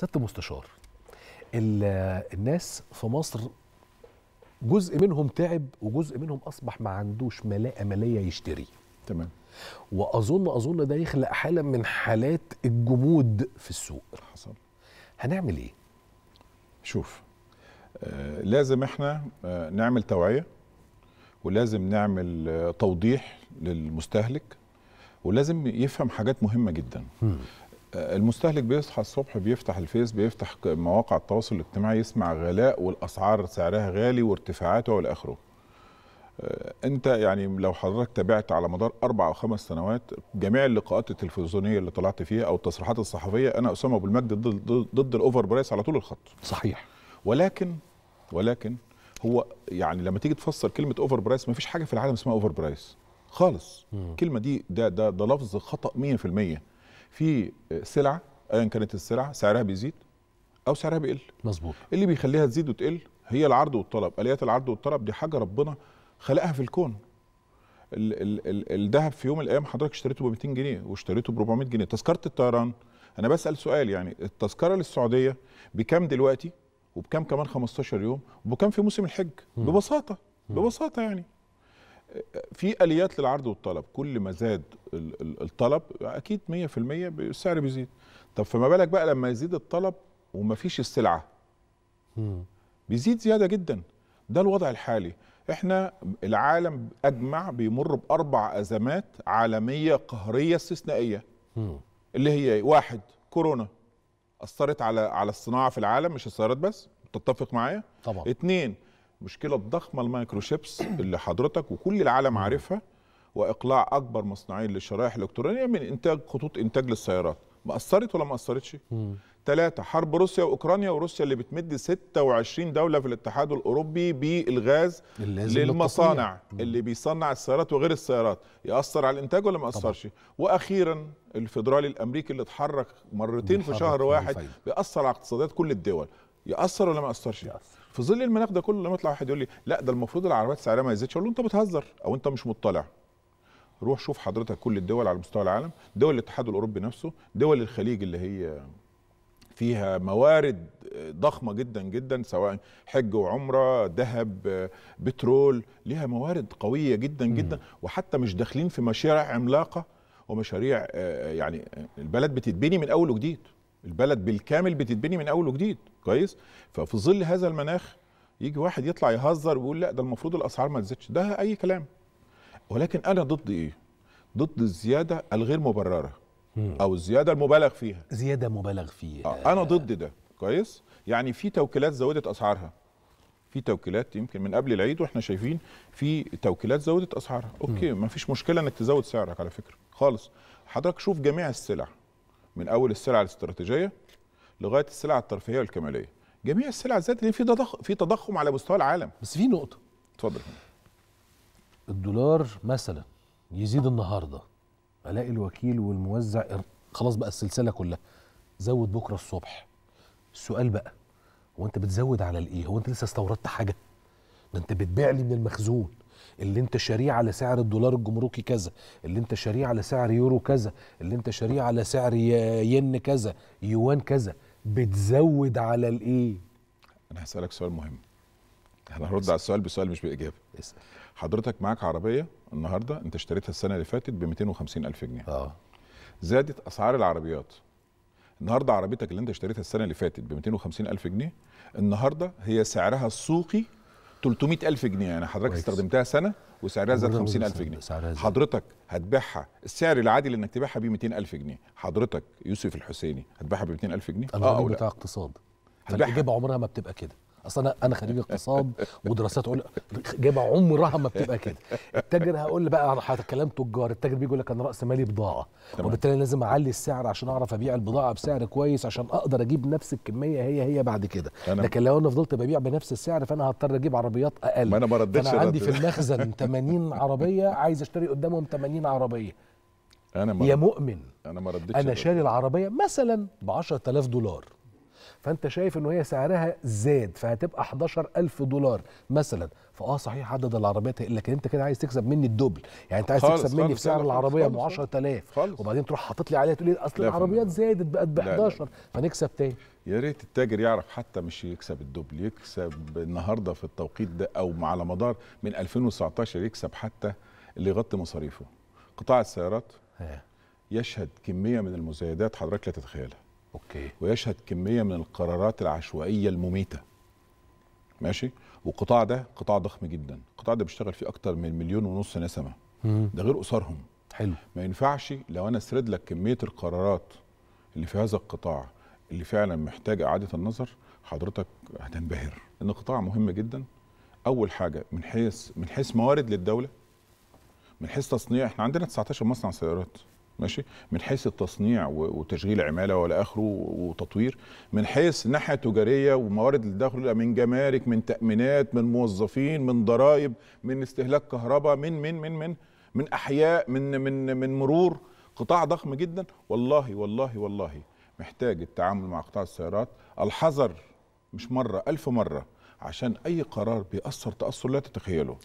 سياده المستشار الناس في مصر جزء منهم تعب وجزء منهم اصبح ما عندوش ملاءه ماليه يشتري تمام واظن اظن ده يخلق حاله من حالات الجمود في السوق إيه حصل هنعمل ايه شوف آه لازم احنا آه نعمل توعيه ولازم نعمل آه توضيح للمستهلك ولازم يفهم حاجات مهمه جدا المستهلك بيصحى الصبح بيفتح الفيس بيفتح مواقع التواصل الاجتماعي يسمع غلاء والاسعار سعرها غالي وارتفاعاته والى اخره. آه، انت يعني لو حضرتك تابعت على مدار اربع او خمس سنوات جميع اللقاءات التلفزيونيه اللي طلعت فيها او التصريحات الصحفيه انا اسامه ابو المجد ضد ضد الاوفر برايس على طول الخط. صحيح. ولكن ولكن هو يعني لما تيجي تفسر كلمه اوفر برايس ما فيش حاجه في العالم اسمها اوفر برايس خالص. الكلمه دي ده ده ده لفظ خطا 100%. في آه، سلعه ايا كانت السلعه سعرها بيزيد او سعرها بيقل مظبوط اللي بيخليها تزيد وتقل هي العرض والطلب اليات العرض والطلب دي حاجه ربنا خلقها في الكون الذهب في يوم من الايام حضرتك اشتريته ب 200 جنيه واشتريته ب 400 جنيه تذكره الطيران انا بسال سؤال يعني التذكره للسعوديه بكام دلوقتي وبكام كمان 15 يوم وبكام في موسم الحج ببساطه ببساطه يعني في اليات للعرض والطلب كل ما زاد الطلب اكيد 100% السعر بيزيد طب فما بالك بقى لما يزيد الطلب وما فيش السلعه بيزيد زياده جدا ده الوضع الحالي احنا العالم اجمع بيمر باربع ازمات عالميه قهريه استثنائيه اللي هي واحد كورونا اثرت على على الصناعه في العالم مش السيارات بس تتفق معايا طبعا اتنين المشكله الضخمه المايكروشيبس اللي حضرتك وكل العالم عارفها واقلاع اكبر مصنعين للشرائح الالكترونيه من انتاج خطوط انتاج للسيارات ما اثرت ولا ما اثرتش ثلاثة حرب روسيا وأوكرانيا وروسيا اللي بتمد 26 دولة في الاتحاد الأوروبي بالغاز للمصانع للتصنيع. اللي بيصنع السيارات وغير السيارات يأثر على الإنتاج ولا ما أثرش وأخيرا الفيدرالي الأمريكي اللي اتحرك مرتين في شهر واحد بيأثر على اقتصادات كل الدول يأثر ولا ما أثرش يأثر. في ظل المناخ ده كله لما يطلع واحد يقول لي لا ده المفروض العربيات سعرها ما يزيدش اقول له انت بتهزر او انت مش مطلع روح شوف حضرتك كل الدول على مستوى العالم دول الاتحاد الاوروبي نفسه دول الخليج اللي هي فيها موارد ضخمه جدا جدا سواء حج وعمره ذهب بترول ليها موارد قويه جدا جدا وحتى مش داخلين في مشاريع عملاقه ومشاريع آه، يعني البلد بتتبني من اول وجديد البلد بالكامل بتتبني من اول وجديد كويس ففي ظل هذا المناخ يجي واحد يطلع يهزر ويقول لا ده المفروض الاسعار ما تزيدش ده اي كلام ولكن انا ضد ايه ضد الزياده الغير مبرره او الزياده المبالغ فيها زياده مبالغ فيها آه انا ضد ده كويس يعني في توكيلات زودت اسعارها في توكيلات يمكن من قبل العيد واحنا شايفين في توكيلات زودت اسعارها اوكي ما فيش مشكله انك تزود سعرك على فكره خالص حضرتك شوف جميع السلع من اول السلع الاستراتيجيه لغايه السلع الترفيهيه والكماليه جميع السلع زادت في تضخم في تضخم على مستوى العالم بس في نقطه اتفضل الدولار مثلا يزيد النهارده الاقي الوكيل والموزع خلاص بقى السلسله كلها زود بكره الصبح السؤال بقى هو انت بتزود على الايه هو انت لسه استوردت حاجه ده انت بتبيع لي من المخزون اللي انت شاريه على سعر الدولار الجمركي كذا اللي انت شاريه على سعر يورو كذا اللي انت شاريه على سعر ين كذا يوان كذا بتزود على الايه انا هسالك سؤال مهم انا هرد على السؤال بسؤال مش باجابه اسال حضرتك معاك عربيه النهارده انت اشتريتها السنه اللي فاتت ب 250 الف جنيه اه زادت اسعار العربيات النهارده عربيتك اللي انت اشتريتها السنه اللي فاتت ب 250 الف جنيه النهارده هي سعرها السوقي 300000 جنيه يعني حضرتك كويس. استخدمتها سنه وسعرها زاد 50000 جنيه سعرها حضرتك هتبيعها السعر العادي اللي انك تبيعها 200 200000 جنيه حضرتك يوسف الحسيني هتبيعها ب 200000 جنيه اه او بتاع اقتصاد هتبيعها عمرها ما بتبقى كده اصل انا انا خريج اقتصاد ودراسات اقول جايبه عمرها ما بتبقى كده التاجر هقول بقى كلام تجار التاجر بيجي يقول لك انا راس مالي بضاعه وبالتالي لازم اعلي السعر عشان اعرف ابيع البضاعه بسعر كويس عشان اقدر اجيب نفس الكميه هي هي بعد كده لكن لو انا فضلت ببيع بنفس السعر فانا هضطر اجيب عربيات اقل ما انا ما انا عندي في المخزن 80 عربيه عايز اشتري قدامهم 80 عربيه انا ما يا مؤمن انا ما انا شاري العربيه مثلا ب 10000 دولار فانت شايف ان هي سعرها زاد فهتبقى 11000 دولار مثلا فاه صحيح عدد العربيات هيقل لكن انت كده عايز تكسب مني الدبل يعني انت عايز تكسب مني في سعر العربيه ب 10000 وبعدين تروح حاطط لي عليها تقول لي اصل العربيات زادت بقت ب 11 فنكسب تاني يا ريت التاجر يعرف حتى مش يكسب الدبل يكسب النهارده في التوقيت ده او على مدار من 2019 يكسب حتى اللي يغطي مصاريفه قطاع السيارات يشهد كميه من المزايدات حضرتك لا تتخيلها اوكي ويشهد كميه من القرارات العشوائيه المميته ماشي والقطاع ده قطاع ضخم جدا القطاع ده بيشتغل فيه اكتر من مليون ونص نسمه ده غير اسرهم حلو ما ينفعش لو انا اسرد لك كميه القرارات اللي في هذا القطاع اللي فعلا محتاج اعاده النظر حضرتك هتنبهر ان قطاع مهم جدا اول حاجه من حيث من حيث موارد للدوله من حيث تصنيع احنا عندنا 19 مصنع سيارات ماشي من حيث التصنيع وتشغيل عماله والى اخره وتطوير من حيث ناحيه تجاريه وموارد الدخل من جمارك من تامينات من موظفين من ضرائب من استهلاك كهرباء من من من من من احياء من من من مرور قطاع ضخم جدا والله والله والله محتاج التعامل مع قطاع السيارات الحذر مش مره ألف مره عشان اي قرار بيأثر تأثر لا تتخيله